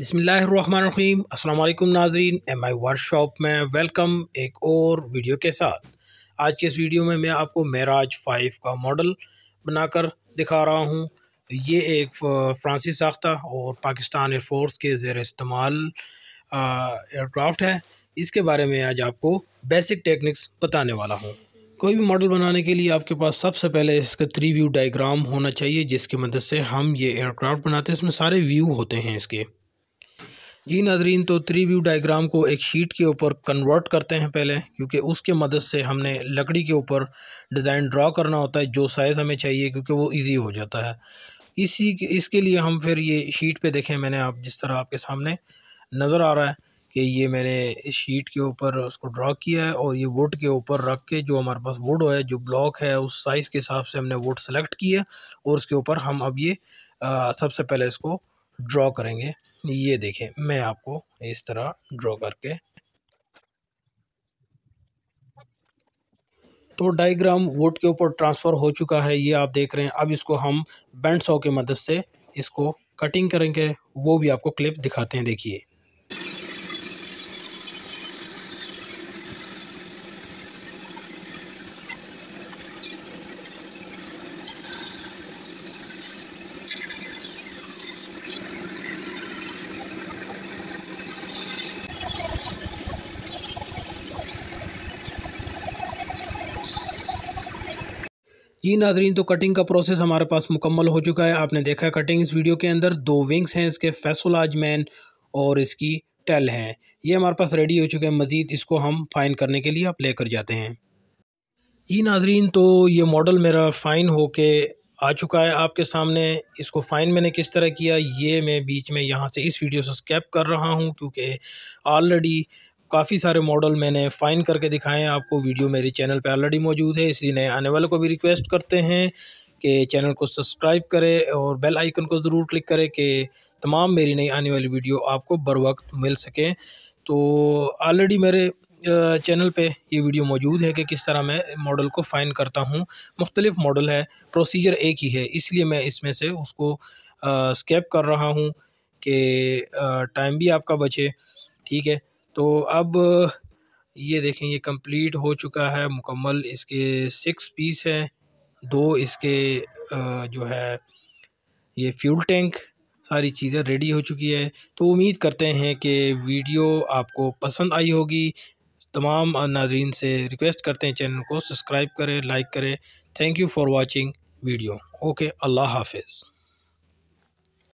बसमीम अल्लाम नाजरीन एम आई वर्कशॉप में वेलकम एक और वीडियो के साथ आज के इस वीडियो में मैं आपको मेराज फाइव का मॉडल बनाकर दिखा रहा हूँ ये एक फ़्रांसी साख्ता और पाकिस्तान एयरफोर्स के ज़ेर इस्तेमाल एयरक्राफ्ट है इसके बारे में आज आपको बेसिक टेक्निक्स बताने वाला हूँ कोई भी मॉडल बनाने के लिए आपके पास सबसे पहले इसका थ्री व्यू डायग्राम होना चाहिए जिसकी मदद से हम ये एयरक्राफ्ट बनाते हैं इसमें सारे व्यू होते हैं इसके जी नाजरीन तो थ्री व्यू डाइग्राम को एक शीट के ऊपर कन्वर्ट करते हैं पहले क्योंकि उसके मदद से हमने लकड़ी के ऊपर डिज़ाइन ड्रा करना होता है जो साइज़ हमें चाहिए क्योंकि वो इजी हो जाता है इसी इसके लिए हम फिर ये शीट पे देखें मैंने आप जिस तरह आपके सामने नज़र आ रहा है कि ये मैंने इस शीट के ऊपर उसको ड्रा किया है और ये वुड के ऊपर रख के जो हमारे पास वुड है जो ब्लॉक है उस साइज़ के हिसाब से हमने वुड सेलेक्ट किया और उसके ऊपर हम अब ये आ, सबसे पहले इसको ड्रॉ करेंगे ये देखें मैं आपको इस तरह ड्रॉ करके तो डायग्राम वोट के ऊपर ट्रांसफ़र हो चुका है ये आप देख रहे हैं अब इसको हम बैंड सौ की मदद से इसको कटिंग करेंगे वो भी आपको क्लिप दिखाते हैं देखिए जी नाजरीन तो कटिंग का प्रोसेस हमारे पास मुकम्मल हो चुका है आपने देखा है कटिंग इस वीडियो के अंदर दो विंग्स हैं इसके फैसलाज मैन और इसकी टेल हैं ये हमारे पास रेडी हो चुके हैं मज़ीद इसको हम फाइन करने के लिए आप लेकर जाते हैं जी नाजरीन तो ये मॉडल मेरा फ़ाइन हो के आ चुका है आपके सामने इसको फ़ाइन मैंने किस तरह किया ये मैं बीच में यहाँ से इस वीडियो से स्कैप कर रहा हूँ क्योंकि ऑलरेडी काफ़ी सारे मॉडल मैंने फ़ाइन करके दिखाए हैं आपको वीडियो मेरे चैनल पर ऑलरेडी मौजूद है इसलिए नए आने वालों को भी रिक्वेस्ट करते हैं कि चैनल को सब्सक्राइब करें और बेल आइकन को ज़रूर क्लिक करें कि तमाम मेरी नई आने वाली वीडियो आपको बर वक्त मिल सकें तो ऑलरेडी मेरे चैनल पे ये वीडियो मौजूद है कि किस तरह मैं मॉडल को फ़ाइन करता हूँ मुख्तलिफ़ मॉडल है प्रोसीजर एक ही है इसलिए मैं इसमें से उसको स्केप कर रहा हूँ कि टाइम भी आपका बचे ठीक है तो अब ये देखें ये कंप्लीट हो चुका है मुकम्मल इसके सिक्स पीस हैं दो इसके जो है ये फ्यूल टैंक सारी चीज़ें रेडी हो चुकी है तो उम्मीद करते हैं कि वीडियो आपको पसंद आई होगी तमाम नाजरन से रिक्वेस्ट करते हैं चैनल को सब्सक्राइब करें लाइक करें thank you for watching video okay अल्लाह हाफिज़